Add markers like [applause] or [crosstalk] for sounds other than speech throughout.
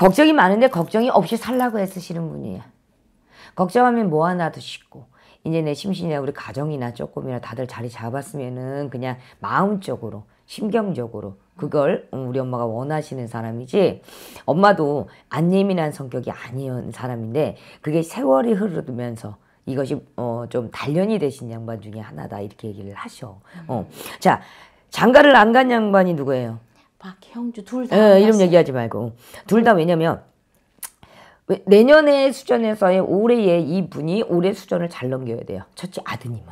걱정이 많은데 걱정이 없이 살라고 애쓰시는 분이야. 걱정하면 뭐 하나도 쉽고 이제 내 심신이나 우리 가정이나 조금이나 다들 자리 잡았으면은 그냥 마음적으로 심경적으로 그걸 우리 엄마가 원하시는 사람이지 엄마도 안 예민한 성격이 아니었 사람인데 그게 세월이 흐르면서 이것이 어좀 단련이 되신 양반 중에 하나다 이렇게 얘기를 하셔. 어. 음. 자 장가를 안 간 양반이 누구예요? 박형주 둘다 어, 예, 이름 얘기하지 말고 음. 둘다 왜냐면 내년에 수전에서의 올해의 이분이 올해 수전을 잘 넘겨야 돼요. 첫째 아드님은.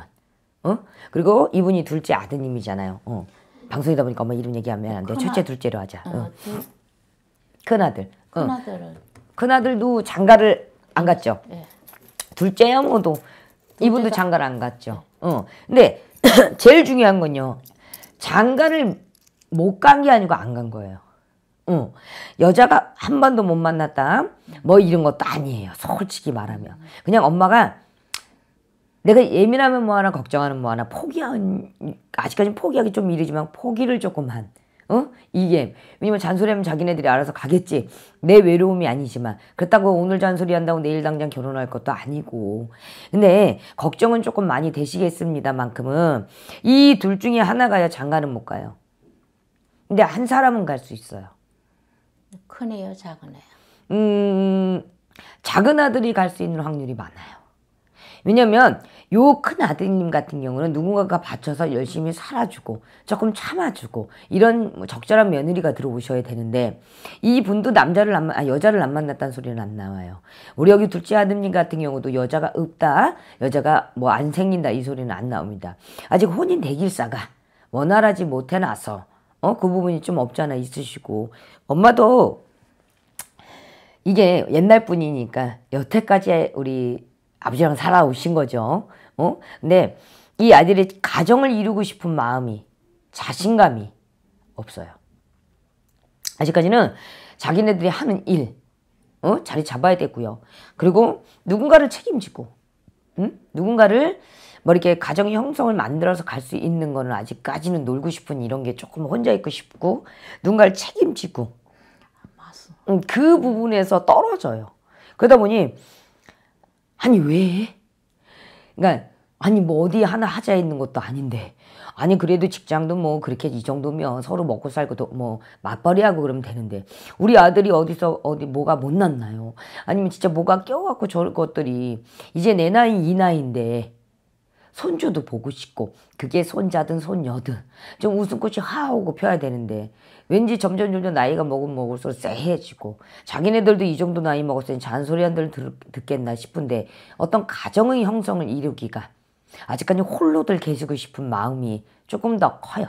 어? 그리고 이분이 둘째 아드님이잖아요. 어. 방송이다 보니까 엄마 이름 얘기하면 안 돼. 첫째 아- 둘째로 하자. 아, 어, 어. 큰아들. 큰아들도 장가를 안 갔죠. 네. 둘째야 도 이분도 장가를 안 갔죠. 네. 어. 근데 [clears throat] 제일 중요한 건요. 장가를 못간게 아니고 안 간 거예요. 응. 여자가 한 번도 못 만났다. 뭐 이런 것도 아니에요. 솔직히 말하면. 그냥 엄마가 내가 예민하면 뭐하나 걱정하는 뭐하나 포기한 아직까지 포기하기 좀 이르지만 포기를 조금만 어? 이게 왜냐면 잔소리하면 자기네들이 알아서 가겠지 내 외로움이 아니지만 그렇다고 오늘 잔소리한다고 내일 당장 결혼할 것도 아니고 근데 걱정은 조금 많이 되시겠습니다만큼은 이 둘 중에 하나가요 장가는 못 가요 근데 한 사람은 갈 수 있어요. 큰 애요, 작은 애요? 음, 작은 아들이 갈 수 있는 확률이 많아요. 왜냐면 요 큰 아드님 같은 경우는 누군가가 받쳐서 열심히 살아주고 조금 참아주고 이런 뭐 적절한 며느리가 들어오셔야 되는데 이 분도 남자를 안, 아, 여자를 안 만났다는 소리는 안 나와요. 우리 여기 둘째 아드님 같은 경우도 여자가 없다, 여자가 뭐 안 생긴다 이 소리는 안 나옵니다. 아직 혼인 대길사가 원활하지 못해놔서 어, 그 부분이 좀 없잖아 있으시고. 엄마도 이게 옛날 분이니까 여태까지 우리 아버지랑 살아오신 거죠. 어? 근데 이 아들의 가정을 이루고 싶은 마음이 자신감이 없어요. 아직까지는 자기네들이 하는 일 어? 자리 잡아야 되고요. 그리고 누군가를 책임지고 응? 누군가를 뭐 이렇게 가정 의 형성을 만들어서 갈 수 있는 거는 아직까지는 놀고 싶은 이런 게 조금 혼자 있고 싶고 누군가를 책임지고 음, 그 부분에서 떨어져요. 그러다 보니 아니 왜? 그러니까 아니 뭐 어디 하나 하자 있는 것도 아닌데 아니 그래도 직장도 뭐 그렇게 이 정도면 서로 먹고 살고 뭐 맞벌이하고 그러면 되는데 우리 아들이 어디서 어디 뭐가 못났나요? 아니면 진짜 뭐가 껴갖고 저런 것들이 이제 내 나이 이 나이인데 손주도 보고 싶고 그게 손자든 손녀든 좀 웃음꽃이 하오고 펴야 되는데 왠지 점점 점점 나이가 먹으면 먹을수록 쎄해지고 자기네들도 이 정도 나이 먹었으니 잔소리 한들 듣겠나 싶은데 어떤 가정의 형성을 이루기가 아직까지 홀로들 계시고 싶은 마음이 조금 더 커요.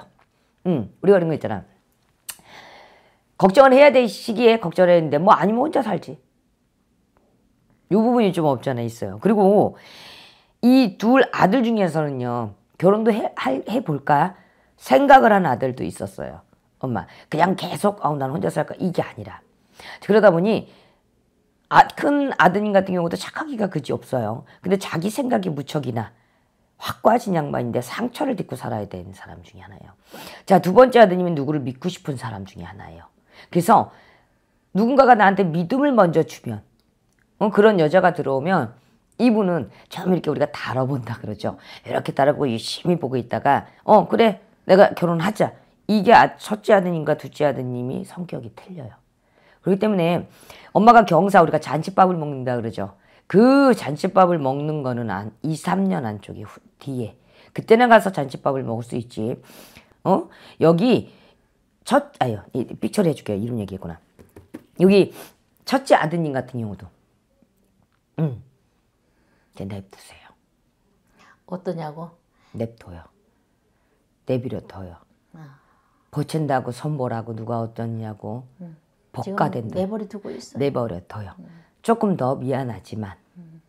음, 우리가 그런 거 있잖아. 걱정을 해야 될 시기에 걱정을 했는데 뭐 아니면 혼자 살지. 이 부분이 좀 없잖아 있어요. 그리고 이둘 아들 중에서는요. 결혼도 해, 해볼까 생각을 한 아들도 있었어요. 엄마 그냥 계속 아우 난 혼자 살까 이게 아니라 그러다 보니 아, 큰 아드님 같은 경우도 착하기가 그지 없어요. 근데 자기 생각이 무척이나 확고하신 양반인데 상처를 딛고 살아야 되는 사람 중에 하나예요. 자, 두 번째 아드님은 누구를 믿고 싶은 사람 중에 하나예요. 그래서 누군가가 나한테 믿음을 먼저 주면 어, 그런 여자가 들어오면 이분은 처음 이렇게 우리가 다뤄본다 그러죠. 이렇게 다뤄보고 열심히 보고 있다가 어 그래 내가 결혼하자. 이게 아, 첫째 아드님과 둘째 아드님이 성격이 틀려요. 그렇기 때문에 엄마가 경사 우리가 잔치밥을 먹는다 그러죠. 그 잔치밥을 먹는 거는 한 2, 3년 안쪽에 후, 뒤에 그때는 가서 잔치밥을 먹을 수 있지. 어? 여기 첫 아유 삑처리 해줄게요. 이름 얘기했구나. 여기 첫째 아드님 같은 경우도 음. 이제 냅두세요. 어떠냐고? 냅둬요. 내비려 둬요. 아. 버친다고 선보라고 누가 어떠냐고 음. 법가 된다. 내버려 두고 있어. 내버려 둬요. 음. 조금 더 미안하지만 음.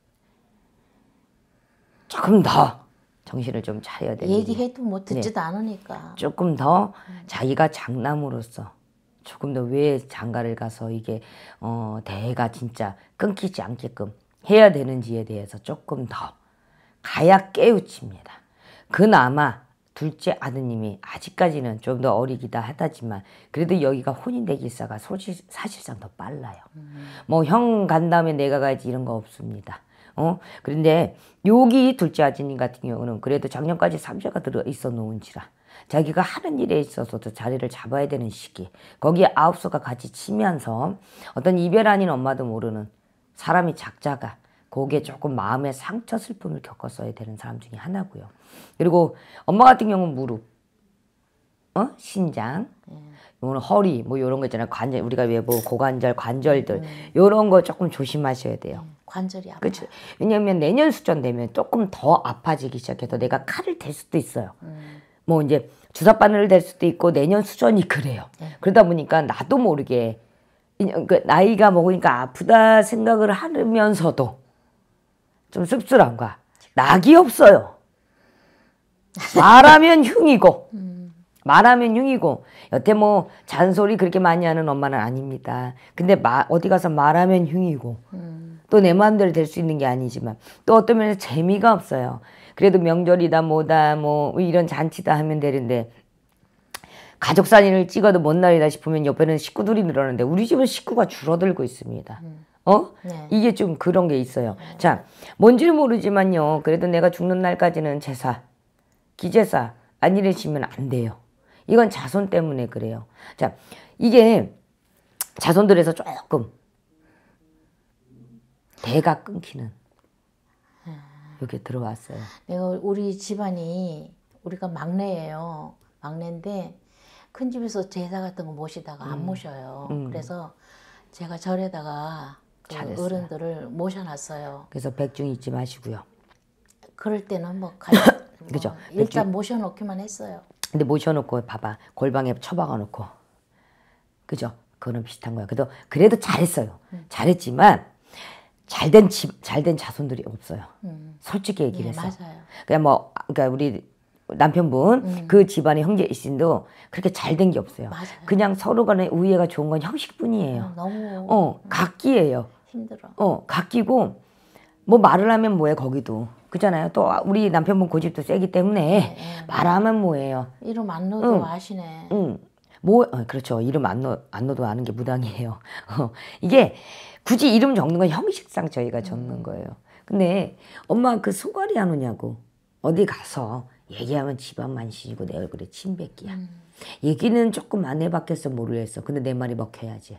조금 더 정신을 좀 차려야 되는 얘기해도 뭐 네. 듣지도 네. 않으니까 조금 더 음. 자기가 장남으로서 조금 더 왜 장가를 가서 이게 어 대가 진짜 끊기지 않게끔 해야 되는지에 대해서 조금 더 가야 깨우칩니다. 그나마 둘째 아드님이 아직까지는 좀 더 어리기다 하다지만 그래도 여기가 혼인대 기사가 소시, 사실상 더 빨라요. 음. 뭐형 간 다음에 내가 가야지 이런 거 없습니다. 어 그런데 여기 둘째 아드님 같은 경우는 그래도 작년까지 삼자가 들어 있어 놓은지라 자기가 하는 일에 있어서도 자리를 잡아야 되는 시기 거기에 아홉수가 같이 치면서 어떤 이별아닌 엄마도 모르는 사람이 작자가 거기에 조금 마음의 상처 슬픔을 겪었어야 되는 사람 중에 하나고요. 그리고 엄마 같은 경우는 무릎, 어? 신장, 음. 예. 요는 허리 뭐 이런 거 있잖아요. 관절 우리가 왜뭐 고관절, 관절들 음. 이런 거 조금 조심하셔야 돼요. 음. 관절이 아파. 그렇 왜냐하면 내년 수전 되면 조금 더 아파지기 시작해서 내가 칼을 댈 수도 있어요. 음. 뭐 이제 주사바늘을 댈 수도 있고 내년 수전이 그래요. 네. 그러다 보니까 나도 모르게 그러니까 나이가 먹으니까 아프다 생각을 하면서도 좀 씁쓸한 거야. 낙이 없어요. 말하면 흉이고 말하면 흉이고 여태 뭐 잔소리 그렇게 많이 하는 엄마는 아닙니다. 근데 마, 어디 가서 말하면 흉이고 또 내 마음대로 될 수 있는 게 아니지만 또 어떤 면에서 재미가 없어요. 그래도 명절이다 뭐다 뭐 이런 잔치다 하면 되는데 가족 사진을 찍어도 못 날이다 싶으면 옆에는 식구들이 늘었는데 우리 집은 식구가 줄어들고 있습니다. 음. 어? 네. 이게 좀 그런 게 있어요. 네. 자, 뭔지는 모르지만요. 그래도 내가 죽는 날까지는 제사, 기제사 안 이르시면 안 돼요. 이건 자손 때문에 그래요. 자, 이게 자손들에서 조금 대가 끊기는 이게 음. 들어왔어요. 내가 우리 집안이 우리가 막내예요. 막내인데 큰 집에서 제사 같은 거 모시다가 안 음. 모셔요. 음. 그래서 제가 절에다가 그어른들을 모셔놨어요. 그래서 백중 잊지 마시고요. 그럴 때는 뭐, 가, [coughs] 뭐 그죠. 일단 백중- 모셔놓기만 했어요. 근데 모셔놓고 봐봐 골방에 처박아놓고 그죠? 그거는 비슷한 거야. 그래도 그래도 잘했어요. 음. 잘했지만 잘된 집 잘된 자손들이 없어요. 음. 솔직히 얘기를 예, 해서 맞아요. 그냥 뭐 그러니까 우리 남편분 음. 그 집안의 형제이신도 그렇게 잘 된 게 없어요. 맞아요. 그냥 서로 간에 우애가 좋은 건 형식뿐이에요. 어, 너무 어 음. 각기예요. 힘들어. 어 각기고 뭐 말을 하면 뭐해 거기도 그잖아요. 또 우리 남편분 고집도 세기 때문에 네, 네. 말하면 뭐예요. 이름 안 넣어도 응. 아시네. 응. 뭐 어, 그렇죠. 이름 안 넣, 안 넣어도 아는 게 무당이에요. [laughs] 어, 이게 굳이 이름 적는 건 형식상 저희가 적는 음. 거예요. 근데 엄마 그 소갈이 안 오냐고 어디 가서 얘기하면 집안만 시지고 내 얼굴에 침 뱉기야. 음. 얘기는 조금 안 해봤겠어 모르겠어. 근데 내 말이 먹혀야지.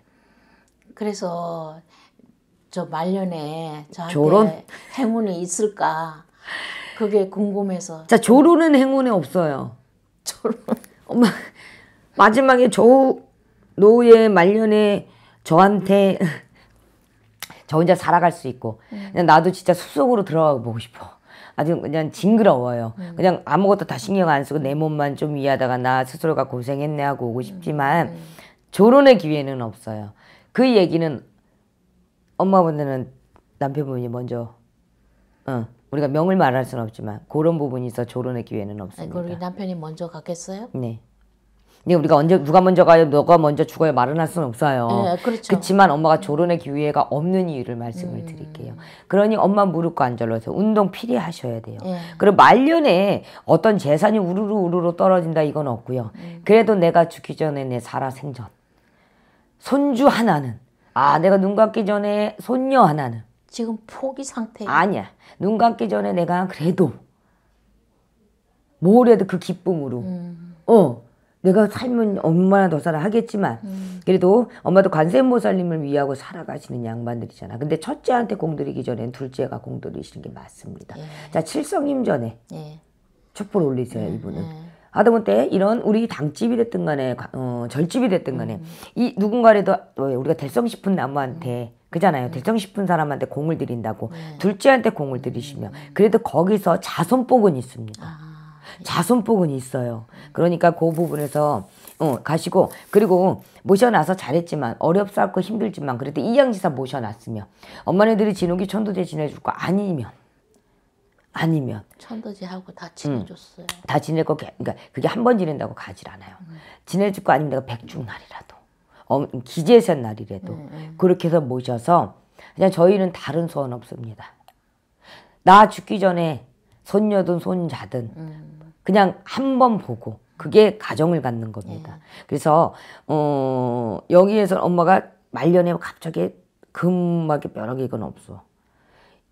그래서 저 말년에 저한테 조론? 행운이 있을까 그게 궁금해서. 자 조론은 행운에 없어요. 조론. 마지막에조 노후의 말년에 저한테 [laughs] 저 혼자 살아갈 수 있고 음. 나도 진짜 숲속으로 들어가 보고 싶어. 아주 그냥 징그러워요. 음. 그냥 아무것도 다 신경 안 쓰고 내 몸만 좀 위하다가 나 스스로가 고생했네 하고 오고 음, 싶지만 음. 네. 조론의 기회는 없어요. 그 얘기는 엄마분들은 남편분이 먼저 어, 우리가 명을 말할 수는 없지만 그런 부분이 있어 조론의 기회는 없습니다. 아니, 남편이 먼저 갔겠어요? 네. 근데 우리가 언제 누가 먼저 가요, 누가 먼저 죽어요 말은 할 수는 없어요. 네, 그렇죠. 그렇지만 엄마가 졸론의 기회가 없는 이유를 말씀을 음. 드릴게요. 그러니 엄마 무릎 관절로서 운동 필요하셔야 돼요. 네. 그리고 말년에 어떤 재산이 우르르 우르르 떨어진다 이건 없고요. 음. 그래도 내가 죽기 전에 내 살아 생전 손주 하나는 아 내가 눈 감기 전에 손녀 하나는 지금 포기 상태 아니야 눈 감기 전에 내가 그래도 뭐래도 그 기쁨으로 음. 어. 내가 살면 엄마나더 살아 하겠지만 음. 그래도 엄마도 관세음보살님을 위하고 살아가시는 양반들이잖아. 근데 첫째한테 공들이기 전엔 둘째가 공들이시는 게 맞습니다. 예. 자칠성임 전에 예. 촛불 올리세요 예. 이분은. 하다못해 음. 이런 우리 당집이 됐든 간에 어, 절집이 됐든 간에 음. 이 누군가라도 어, 우리가 될성 싶은 나무한테 음. 그잖아요. 될성 싶은 사람한테 공을 드린다고 예. 둘째한테 공을 드리시면 그래도 거기서 자손복은 있습니다. 아. 자손복은 있어요. 그러니까 그 부분에서 어, 가시고 그리고 모셔놔서 잘했지만 어렵사고 힘들지만 그래도 이양지사 모셔놨으면 엄마네들이 진욱이 천도제 지내줄 거 아니면 아니면 천도제하고 다 음. 지내줬어요. 응, 다 지낼 거 그러니까 그게 한 번 지낸다고 가질 않아요. 음. 지내줄 거 아니면 내가 백중날이라도 어, 기재세 날이라도 음, 음. 그렇게 해서 모셔서 그냥 저희는 다른 소원 없습니다. 나 죽기 전에 손녀든 손자든 음. 그냥 한 번 보고 그게 가정을 갖는 겁니다. 예. 그래서 어 여기에서 엄마가 말년에 갑자기 금막이 벼락 이건 없어.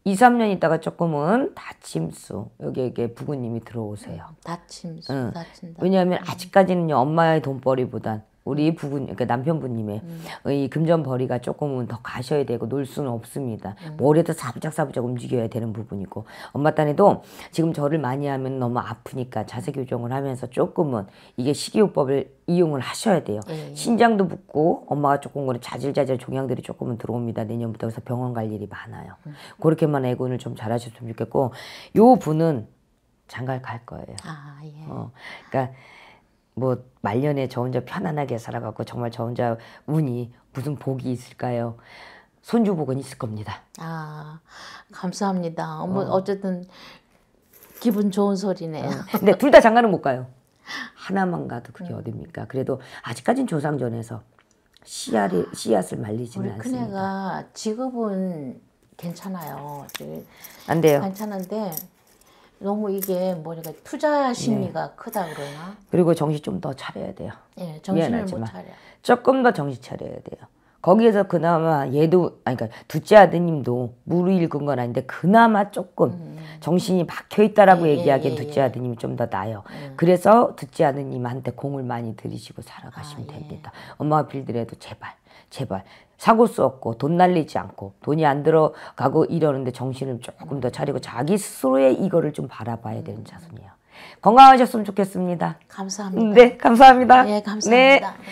2, 3년 있다가 조금은 다침수 여기에 부모님이 들어오세요. 음, 다침수. 응. 다친다. 왜냐하면 음. 아직까지는요 엄마의 돈벌이보단 우리 부군 그러니까 남편분님의이 음. 금전벌이가 조금은 더 가셔야 되고 놀 수는 없습니다. 음. 머리도 사부작사부작 움직여야 되는 부분이고 엄마 딴에도 지금 저를 많이 하면 너무 아프니까 자세 교정을 하면서 조금은 이게 식이요법을 이용을 하셔야 돼요. 네. 신장도 붓고 엄마가 조금 그런 자질자질 종양들이 조금은 들어옵니다. 내년부터 그래서 병원 갈 일이 많아요. 음. 그렇게만 애군을 좀 잘하셨으면 좋겠고 요 분은 장갈 갈 거예요. 아, 예. 어, 그러니까 뭐 말년에 저 혼자 편안하게 살아가고 정말 저 혼자 운이 무슨 복이 있을까요? 손주복은 있을 겁니다. 아 감사합니다. 어머 뭐 어. 쨌든 기분 좋은 소리네요. 어. 근데 둘 다 장가는 못 가요. [laughs] 하나만 가도 그게 음. 어딥니까? 그래도 아직까진 조상전에서 씨앗이, 씨앗을 말리지는 않습니다. 우리 큰애가 직업은 괜찮아요. 안 돼요. 괜찮은데 너무 이게 뭐랄까 투자 심리가 네. 크다 그러나? 그리고 정신 좀 더 차려야 돼요. 네, 정신을 미안하지만. 못 차려. 조금 더 정신 차려야 돼요. 거기에서 그나마 얘도 아니 그러니까 둘째 아드님도 무르익은 건 아닌데 그나마 조금 음. 정신이 박혀 있다라고 예, 예, 얘기하기엔 예, 예, 둘째 아드님이 좀 더 나아요. 음. 그래서 둘째 아드님한테 공을 많이 들이시고 살아가시면 아, 됩니다. 엄마가 빌더라도 제발 제발 사고 수 없고 돈 날리지 않고 돈이 안 들어가고 이러는데 정신을 조금 더 차리고 자기 스스로의 이거를 좀 바라봐야 되는 자손이에요. 건강하셨으면 좋겠습니다. 감사합니다. 네, 감사합니다. 예, 감사합니다. 네. 네.